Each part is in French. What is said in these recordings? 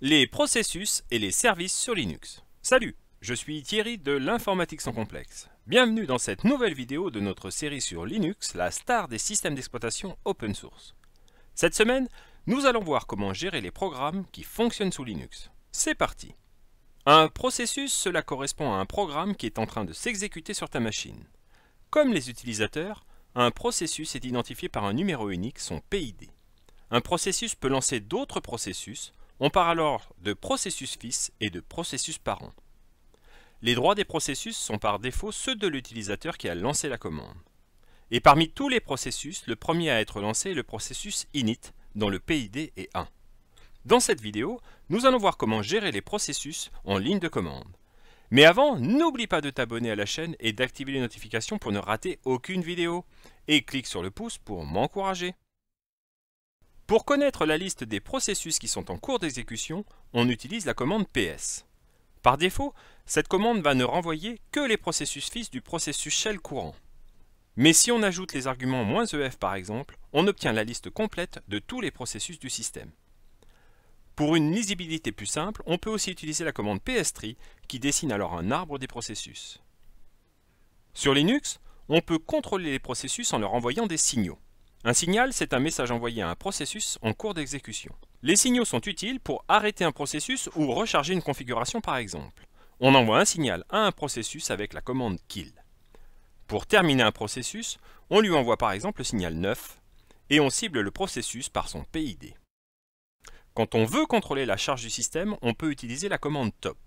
les processus et les services sur Linux. Salut, je suis Thierry de l'informatique sans complexe. Bienvenue dans cette nouvelle vidéo de notre série sur Linux, la star des systèmes d'exploitation open source. Cette semaine, nous allons voir comment gérer les programmes qui fonctionnent sous Linux. C'est parti Un processus, cela correspond à un programme qui est en train de s'exécuter sur ta machine. Comme les utilisateurs, un processus est identifié par un numéro unique, son PID. Un processus peut lancer d'autres processus, on parle alors de processus fils et de processus parent. Les droits des processus sont par défaut ceux de l'utilisateur qui a lancé la commande. Et parmi tous les processus, le premier à être lancé est le processus init, dont le PID est 1. Dans cette vidéo, nous allons voir comment gérer les processus en ligne de commande. Mais avant, n'oublie pas de t'abonner à la chaîne et d'activer les notifications pour ne rater aucune vidéo. Et clique sur le pouce pour m'encourager. Pour connaître la liste des processus qui sont en cours d'exécution, on utilise la commande ps. Par défaut, cette commande va ne renvoyer que les processus fils du processus shell courant. Mais si on ajoute les arguments "-ef" par exemple, on obtient la liste complète de tous les processus du système. Pour une lisibilité plus simple, on peut aussi utiliser la commande pstree qui dessine alors un arbre des processus. Sur Linux, on peut contrôler les processus en leur envoyant des signaux. Un signal, c'est un message envoyé à un processus en cours d'exécution. Les signaux sont utiles pour arrêter un processus ou recharger une configuration par exemple. On envoie un signal à un processus avec la commande kill. Pour terminer un processus, on lui envoie par exemple le signal 9 et on cible le processus par son PID. Quand on veut contrôler la charge du système, on peut utiliser la commande top.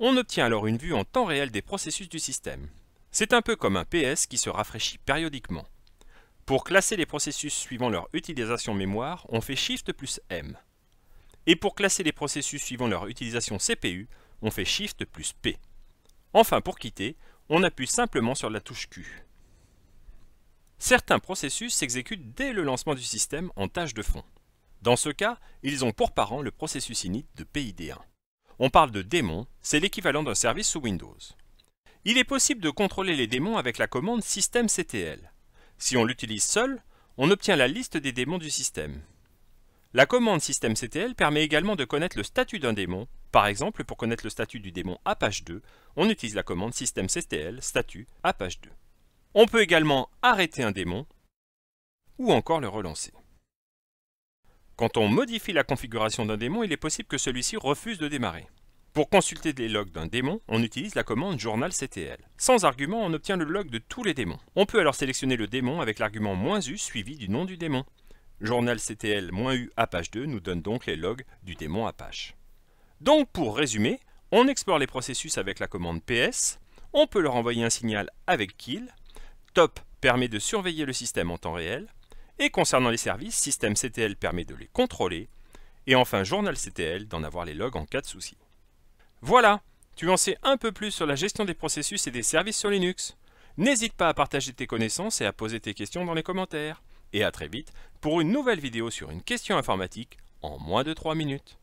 On obtient alors une vue en temps réel des processus du système. C'est un peu comme un PS qui se rafraîchit périodiquement. Pour classer les processus suivant leur utilisation mémoire, on fait Shift plus M. Et pour classer les processus suivant leur utilisation CPU, on fait Shift plus P. Enfin, pour quitter, on appuie simplement sur la touche Q. Certains processus s'exécutent dès le lancement du système en tâche de fond. Dans ce cas, ils ont pour parent le processus init de PID1. On parle de démon, c'est l'équivalent d'un service sous Windows. Il est possible de contrôler les démons avec la commande systemctl. Si on l'utilise seul, on obtient la liste des démons du système. La commande systemctl permet également de connaître le statut d'un démon. Par exemple, pour connaître le statut du démon Apache 2, on utilise la commande systemctl statut Apache 2. On peut également arrêter un démon ou encore le relancer. Quand on modifie la configuration d'un démon, il est possible que celui-ci refuse de démarrer. Pour consulter les logs d'un démon, on utilise la commande journalctl. Sans argument, on obtient le log de tous les démons. On peut alors sélectionner le démon avec l'argument "-u suivi du nom du démon. Journalctl u Apache 2 nous donne donc les logs du démon Apache. Donc pour résumer, on explore les processus avec la commande PS, on peut leur envoyer un signal avec kill, top permet de surveiller le système en temps réel, et concernant les services, système permet de les contrôler, et enfin journalctl d'en avoir les logs en cas de souci. Voilà, tu en sais un peu plus sur la gestion des processus et des services sur Linux. N'hésite pas à partager tes connaissances et à poser tes questions dans les commentaires. Et à très vite pour une nouvelle vidéo sur une question informatique en moins de 3 minutes.